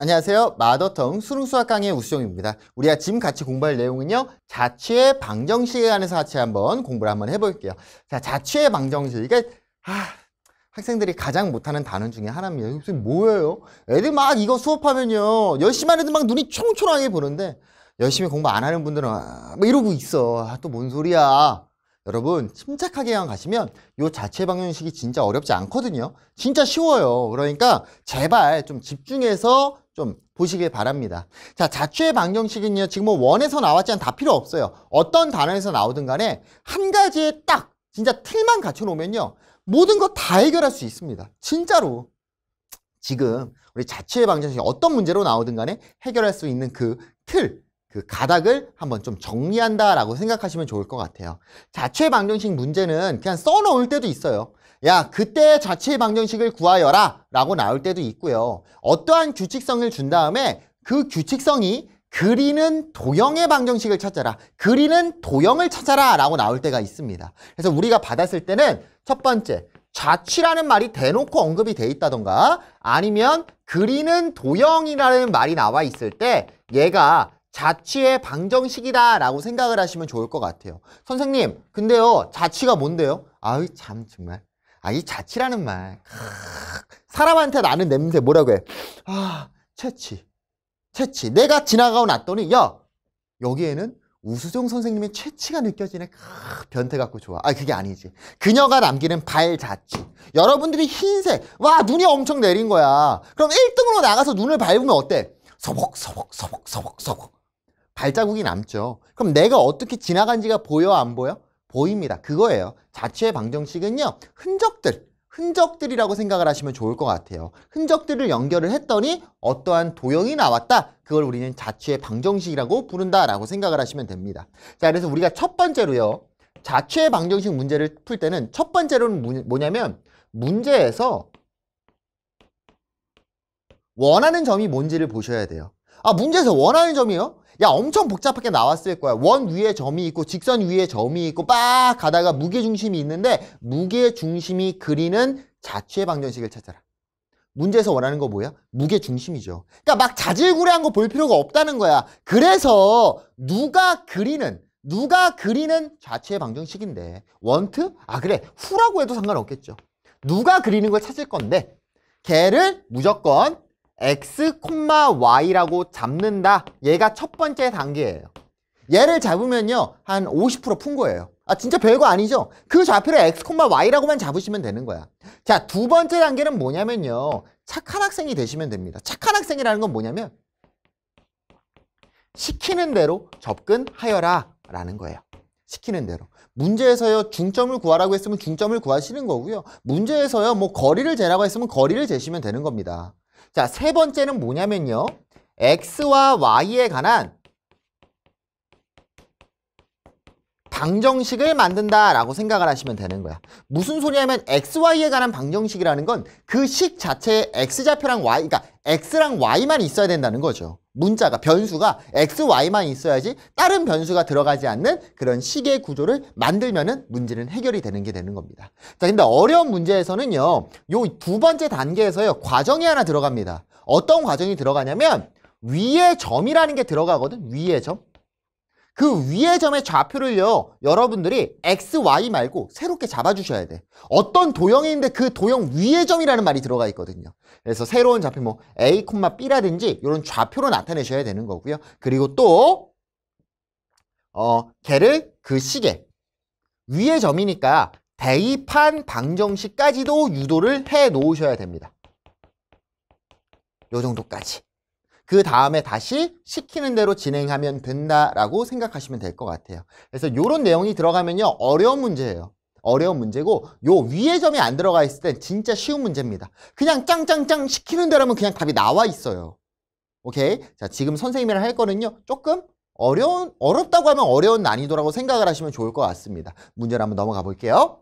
안녕하세요. 마더텅 수능 수학 강의 우수정입니다. 우리가 지금 같이 공부할 내용은요. 자취의 방정식에 관해서 같이 한번 공부를 한번 해볼게요. 자, 자취의 방정식. 이게 아, 학생들이 가장 못하는 단어 중에 하나입니다. 이게 뭐예요? 애들 막 이거 수업하면요. 열심히 하는 애들 막 눈이 총총하게 보는데 열심히 공부 안 하는 분들은 아, 뭐 이러고 있어. 아, 또 뭔 소리야. 여러분 침착하게 가시면 이 자체 방정식이 진짜 어렵지 않거든요. 진짜 쉬워요. 그러니까 제발 좀 집중해서 좀 보시길 바랍니다. 자, 자취의 방정식은요. 지금 뭐 원에서 나왔지만 다 필요 없어요. 어떤 단어에서 나오든 간에 한 가지에 딱 진짜 틀만 갖춰놓으면요. 모든 거 다 해결할 수 있습니다. 진짜로. 지금 우리 자취의 방정식 어떤 문제로 나오든 간에 해결할 수 있는 그 틀, 그 가닥을 한번 좀 정리한다라고 생각하시면 좋을 것 같아요. 자취의 방정식 문제는 그냥 써놓을 때도 있어요. 야 그때 자체의 방정식을 구하여라 라고 나올 때도 있고요. 어떠한 규칙성을 준 다음에 그 규칙성이 그리는 도형의 방정식을 찾아라. 그리는 도형을 찾아라 라고 나올 때가 있습니다. 그래서 우리가 받았을 때는 첫 번째 좌취라는 말이 대놓고 언급이 돼 있다던가 아니면 그리는 도형이라는 말이 나와 있을 때 얘가 자취의 방정식이다 라고 생각을 하시면 좋을 것 같아요 선생님 근데요 자취가 뭔데요? 아유 참 정말 아, 이 자취라는 말. 사람한테 나는 냄새 뭐라고 해? 아, 채취. 채취. 내가 지나가고 났더니, 야, 여기에는 우수종 선생님의 채취가 느껴지네. 아, 변태 같고 좋아. 아, 그게 아니지. 그녀가 남기는 발자취. 여러분들이 흰색. 와, 눈이 엄청 내린 거야. 그럼 1등으로 나가서 눈을 밟으면 어때? 서복, 서복, 서복, 서복, 서복. 발자국이 남죠. 그럼 내가 어떻게 지나간지가 보여, 안 보여? 보입니다. 그거예요. 자취의 방정식은요. 흔적들, 흔적들이라고 생각을 하시면 좋을 것 같아요. 흔적들을 연결을 했더니 어떠한 도형이 나왔다. 그걸 우리는 자취의 방정식이라고 부른다라고 생각을 하시면 됩니다. 자, 그래서 우리가 첫 번째로요. 자취의 방정식 문제를 풀 때는 첫 번째로는 뭐냐면 문제에서 원하는 점이 뭔지를 보셔야 돼요. 아 문제에서 원하는 점이요? 야 엄청 복잡하게 나왔을 거야 원 위에 점이 있고 직선 위에 점이 있고 빡 가다가 무게중심이 있는데 무게중심이 그리는 자취의 방정식을 찾아라 문제에서 원하는 거 뭐야? 무게중심이죠 그러니까 막 자질구레한 거 볼 필요가 없다는 거야 그래서 누가 그리는 누가 그리는 자체의 방정식인데 원트? 아 그래 후라고 해도 상관없겠죠 누가 그리는 걸 찾을 건데 걔를 무조건 x, y라고 잡는다. 얘가 첫 번째 단계예요. 얘를 잡으면요. 한 50%푼 거예요. 아 진짜 별거 아니죠? 그 좌표를 x, y라고만 잡으시면 되는 거야. 자, 두 번째 단계는 뭐냐면요. 착한 학생이 되시면 됩니다. 착한 학생이라는 건 뭐냐면 시키는 대로 접근하여라 라는 거예요. 시키는 대로. 문제에서요 중점을 구하라고 했으면 중점을 구하시는 거고요. 문제에서요 뭐 거리를 재라고 했으면 거리를 재시면 되는 겁니다. 자, 세 번째는 뭐냐면요. x와 y에 관한 방정식을 만든다라고 생각을 하시면 되는 거야. 무슨 소리냐면 x, y에 관한 방정식이라는 건 그 식 자체에 x좌표랑 y, 그러니까 x랑 y만 있어야 된다는 거죠. 문자가 변수가 x, y만 있어야지 다른 변수가 들어가지 않는 그런 식의 구조를 만들면은 문제는 해결이 되는 게 되는 겁니다. 자, 근데 어려운 문제에서는요. 요 두 번째 단계에서요. 과정이 하나 들어갑니다. 어떤 과정이 들어가냐면 위에 점이라는 게 들어가거든. 위에 점. 그 위의 점의 좌표를요 여러분들이 x, y 말고 새롭게 잡아주셔야 돼 어떤 도형인데그 도형 위의 점이라는 말이 들어가 있거든요 그래서 새로운 좌표 뭐 a, b라든지 이런 좌표로 나타내셔야 되는 거고요 그리고 또 어, 걔를 그 시계 위의 점이니까 대입한 방정식까지도 유도를 해 놓으셔야 됩니다 요 정도까지 그 다음에 다시 시키는 대로 진행하면 된다라고 생각하시면 될 것 같아요. 그래서 이런 내용이 들어가면요. 어려운 문제예요. 어려운 문제고 요 위에 점이 안 들어가 있을 땐 진짜 쉬운 문제입니다. 그냥 짱짱짱 시키는 대로 하면 그냥 답이 나와 있어요. 오케이? 자, 지금 선생님이랑 할 거는요. 조금 어려운 어렵다고 하면 어려운 난이도라고 생각을 하시면 좋을 것 같습니다. 문제를 한번 넘어가 볼게요.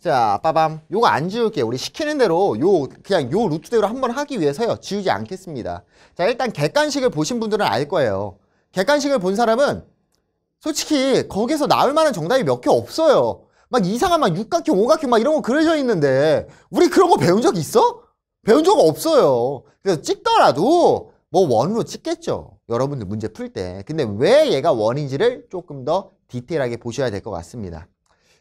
자, 빠밤. 요거 안 지울게요. 우리 시키는 대로 요 그냥 요 루트대로 한번 하기 위해서요. 지우지 않겠습니다. 자, 일단 객관식을 보신 분들은 알 거예요. 객관식을 본 사람은 솔직히 거기서 나올 만한 정답이 몇 개 없어요. 막 이상한 막 육각형, 오각형 막 이런 거 그려져 있는데 우리 그런 거 배운 적 있어? 배운 적 없어요. 그래서 찍더라도 뭐 원으로 찍겠죠. 여러분들 문제 풀 때. 근데 왜 얘가 원인지를 조금 더 디테일하게 보셔야 될 것 같습니다.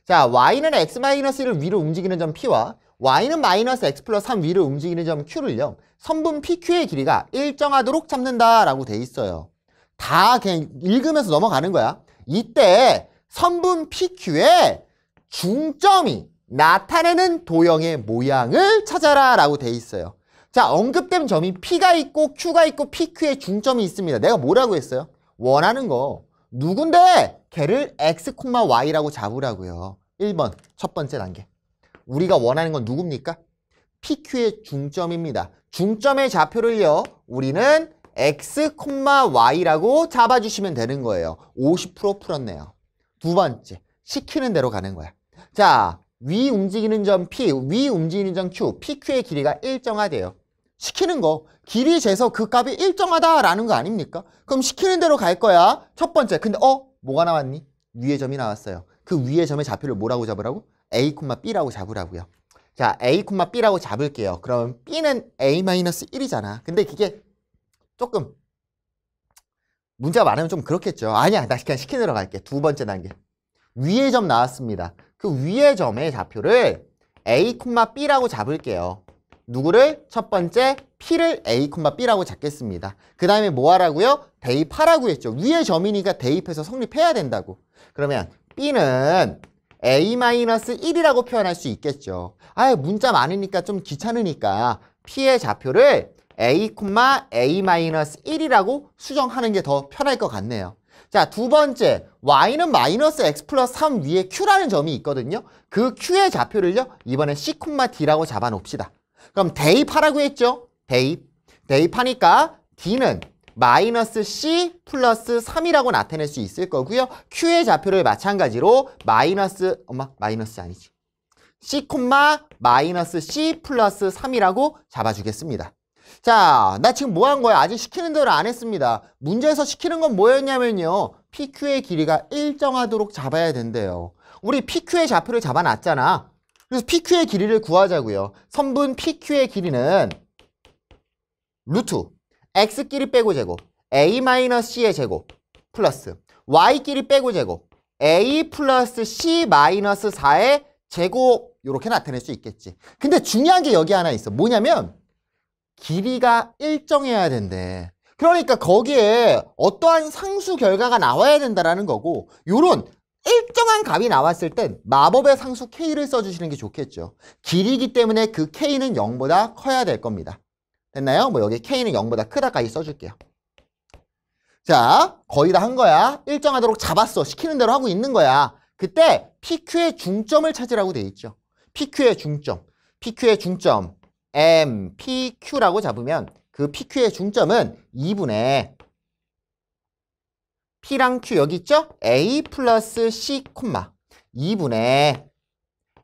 자, y는 x-1을 위로 움직이는 점 p와 y는 마이너스 x 플러스 3 위로 움직이는 점 q를요. 선분 pq의 길이가 일정하도록 잡는다라고 돼 있어요. 다 그냥 읽으면서 넘어가는 거야. 이때 선분 pq의 중점이 나타내는 도형의 모양을 찾아라 라고 돼 있어요. 자, 언급된 점이 P가 있고 Q가 있고 PQ의 중점이 있습니다. 내가 뭐라고 했어요? 원하는 거. 누군데? 걔를 x, y라고 잡으라고요. 1번 첫 번째 단계. 우리가 원하는 건 누굽니까? PQ의 중점입니다. 중점의 좌표를요. 우리는 x, y라고 잡아주시면 되는 거예요. 50% 풀었네요. 두 번째, 시키는 대로 가는 거야. 자, 위 움직이는 점 P, 위 움직이는 점 Q, PQ의 길이가 일정화돼요 시키는 거, 길이 재서 그 값이 일정하다라는 거 아닙니까? 그럼 시키는 대로 갈 거야. 첫 번째, 근데 어? 뭐가 나왔니? 위의 점이 나왔어요. 그 위의 점의 좌표를 뭐라고 잡으라고? a, b라고 잡으라고요. 자, a, b라고 잡을게요. 그러면 b는 a-1이잖아. 근데 그게 조금 문제가 많으면 좀 그렇겠죠. 아니야, 나 그냥 시키느라 갈게. 두 번째 단계. 위의 점 나왔습니다. 그 위의 점의 좌표를 a, b라고 잡을게요. 누구를? 첫 번째 P를 A, B라고 잡겠습니다. 그 다음에 뭐 하라고요? 대입하라고 했죠. 위에 점이니까 대입해서 성립해야 된다고. 그러면 B는 A-1이라고 표현할 수 있겠죠. 아 문자 많으니까 좀 귀찮으니까 P의 좌표를 A, A-1이라고 수정하는 게 더 편할 것 같네요. 자, 두 번째, y는 마이너스 x 플러스 3 위에 q라는 점이 있거든요. 그 q의 좌표를요, 이번엔 c, d라고 잡아놓읍시다. 그럼 대입하라고 했죠? 대입. 대입하니까 D는 마이너스 C 플러스 3이라고 나타낼 수 있을 거고요. Q의 좌표를 마찬가지로 마이너스, 엄마, 마이너스 아니지. C, 콤마 마이너스 C 플러스 3이라고 잡아주겠습니다. 자, 나 지금 뭐 한 거야? 아직 시키는 대로 안 했습니다. 문제에서 시키는 건 뭐였냐면요. PQ의 길이가 일정하도록 잡아야 된대요. 우리 PQ의 좌표를 잡아놨잖아. 그래서 PQ의 길이를 구하자고요. 선분 PQ의 길이는 루트 x끼리 빼고 제곱 a-c의 제곱 플러스 y끼리 빼고 제곱 a 플러스 c-4의 제곱 이렇게 나타낼 수 있겠지. 근데 중요한 게 여기 하나 있어. 뭐냐면 길이가 일정해야 된대. 그러니까 거기에 어떠한 상수 결과가 나와야 된다라는 거고 요런 일정한 값이 나왔을 땐 마법의 상수 K를 써주시는 게 좋겠죠. 길이기 때문에 그 K는 0보다 커야 될 겁니다. 됐나요? 뭐 여기 K는 0보다 크다까지 써줄게요. 자, 거의 다 한 거야. 일정하도록 잡았어. 시키는 대로 하고 있는 거야. 그때 PQ의 중점을 찾으라고 돼 있죠. PQ의 중점. PQ의 중점. M, PQ라고 잡으면 그 PQ의 중점은 2분의 P랑 Q 여기 있죠? A 플러스 C 콤마 2분의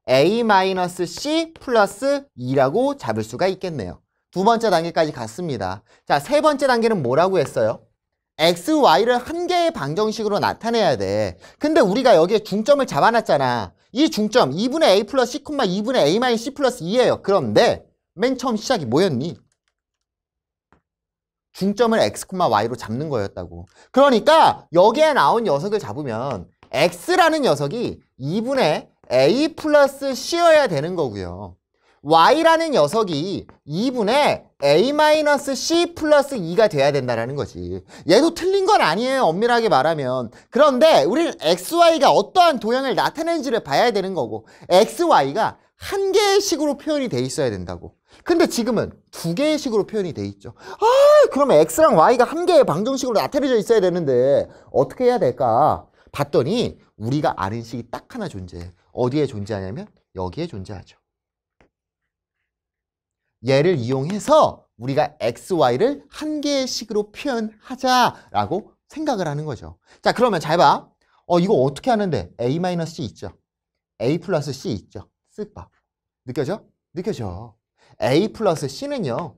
A 마이너스 C 플러스 2라고 잡을 수가 있겠네요. 두 번째 단계까지 갔습니다. 자, 세 번째 단계는 뭐라고 했어요? X, Y를 한 개의 방정식으로 나타내야 돼. 근데 우리가 여기에 중점을 잡아놨잖아. 이 중점 2분의 A 플러스 C, 2분의 A 마이너스 C 플러스 2예요. 그런데 맨 처음 시작이 뭐였니? 중점을 x, y로 잡는 거였다고. 그러니까 여기에 나온 녀석을 잡으면 x라는 녀석이 2분의 a 플러스 c여야 되는 거고요. y라는 녀석이 2분의 a 마이너스 c 플러스 2가 돼야 된다는 거지. 얘도 틀린 건 아니에요. 엄밀하게 말하면. 그런데 우리는 x, y가 어떠한 도형을 나타내는지를 봐야 되는 거고 x, y가 한 개의 식으로 표현이 돼 있어야 된다고 근데 지금은 두 개의 식으로 표현이 돼 있죠 아 그러면 x랑 y가 한 개의 방정식으로 나타내져 있어야 되는데 어떻게 해야 될까 봤더니 우리가 아는 식이 딱 하나 존재해 어디에 존재하냐면 여기에 존재하죠 얘를 이용해서 우리가 x, y를 한 개의 식으로 표현하자라고 생각을 하는 거죠 자 그러면 잘 봐. 어 이거 어떻게 하는데? a-c 있죠. a 플러스 c 있죠. 쓸법. 느껴져? 느껴져. A 플러스 C는요.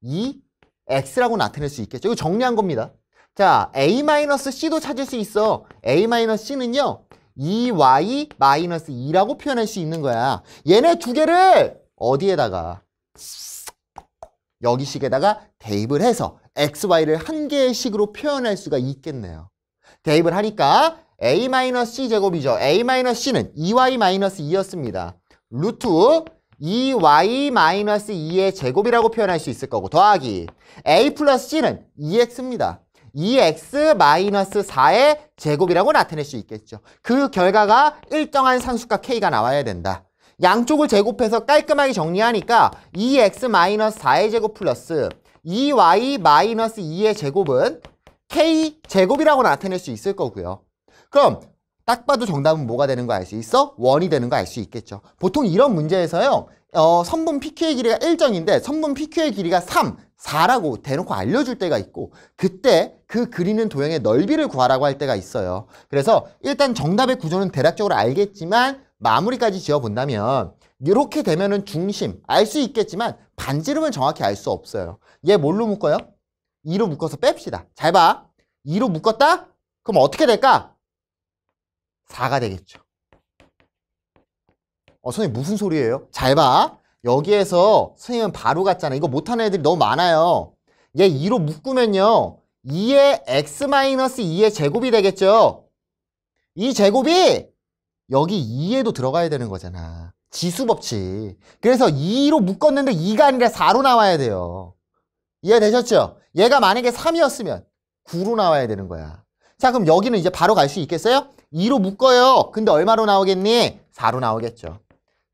이 X라고 나타낼 수 있겠죠. 이거 정리한 겁니다. 자, A 마이너스 C도 찾을 수 있어. A 마이너스 C는요. e y 마이너스 2라고 표현할 수 있는 거야. 얘네 두 개를 어디에다가 여기식에다가 대입을 해서 xy를 한 개의 식으로 표현할 수가 있겠네요. 대입을 하니까 a-c제곱이죠. a-c는 2y-2였습니다. 루트 2y-2의 제곱이라고 표현할 수 있을 거고 더하기 a 플러스 c는 2x입니다. E 2x-4의 e 제곱이라고 나타낼 수 있겠죠. 그 결과가 일정한 상수가 k가 나와야 된다. 양쪽을 제곱해서 깔끔하게 정리하니까 2x-4의 e 제곱 플러스 2y-2의 제곱은 k제곱이라고 나타낼 수 있을 거고요. 그럼 딱 봐도 정답은 뭐가 되는 거 알 수 있어? 원이 되는 거 알 수 있겠죠. 보통 이런 문제에서요. 어, 선분 PQ의 길이가 일정인데 선분 PQ의 길이가 삼, 사라고 대놓고 알려줄 때가 있고 그때 그 그리는 도형의 넓이를 구하라고 할 때가 있어요. 그래서 일단 정답의 구조는 대략적으로 알겠지만 마무리까지 지어본다면 이렇게 되면은 중심 알 수 있겠지만 반지름은 정확히 알 수 없어요. 얘 뭘로 묶어요? 2로 묶어서 뺍시다. 잘 봐. 2로 묶었다? 그럼 어떻게 될까? 4가 되겠죠. 어, 선생님 무슨 소리예요? 잘 봐. 여기에서 선생님은 바로 갔잖아. 이거 못하는 애들이 너무 많아요. 얘 2로 묶으면요. 2의 x-2의 제곱이 되겠죠. 이 제곱이 여기 2에도 들어가야 되는 거잖아. 지수 법칙. 그래서 2로 묶었는데 2가 아니라 4로 나와야 돼요. 이해되셨죠? 얘가 만약에 3이었으면 9로 나와야 되는 거야. 자, 그럼 여기는 이제 바로 갈 수 있겠어요? 2로 묶어요. 근데 얼마로 나오겠니? 4로 나오겠죠.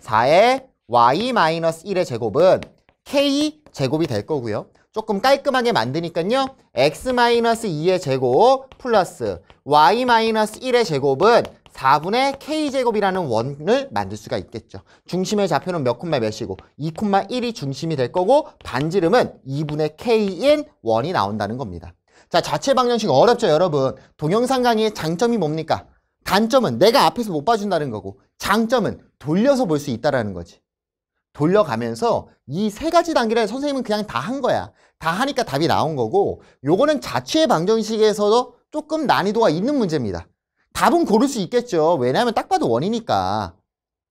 4의 y-1의 제곱은 k 제곱이 될 거고요. 조금 깔끔하게 만드니까요. x-2의 제곱 플러스 y-1의 제곱은 4분의 k제곱이라는 원을 만들 수가 있겠죠. 중심의 좌표는 몇 콤마 몇이고 2콤마 1이 중심이 될 거고 반지름은 2분의 k인 원이 나온다는 겁니다. 자, 자체 방정식 어렵죠, 여러분. 동영상 강의의 장점이 뭡니까? 단점은 내가 앞에서 못 봐준다는 거고 장점은 돌려서 볼 수 있다는 라 거지. 돌려가면서 이 세 가지 단계를 선생님은 그냥 다 한 거야. 다 하니까 답이 나온 거고 요거는 자취의 방정식에서도 조금 난이도가 있는 문제입니다. 답은 고를 수 있겠죠. 왜냐하면 딱 봐도 원이니까.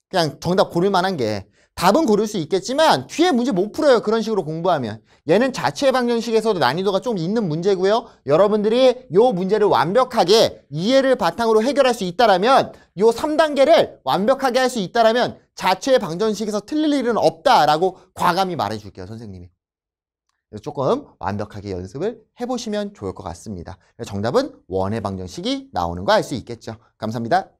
그냥 정답 고를 만한 게. 답은 고를 수 있겠지만 뒤에 문제 못 풀어요. 그런 식으로 공부하면. 얘는 자체 방정식에서도 난이도가 좀 있는 문제고요. 여러분들이 요 문제를 완벽하게 이해를 바탕으로 해결할 수 있다라면 요 3단계를 완벽하게 할 수 있다라면 자체 방정식에서 틀릴 일은 없다라고 과감히 말해줄게요. 선생님이. 조금 완벽하게 연습을 해보시면 좋을 것 같습니다. 정답은 원의 방정식이 나오는 거 알 수 있겠죠. 감사합니다.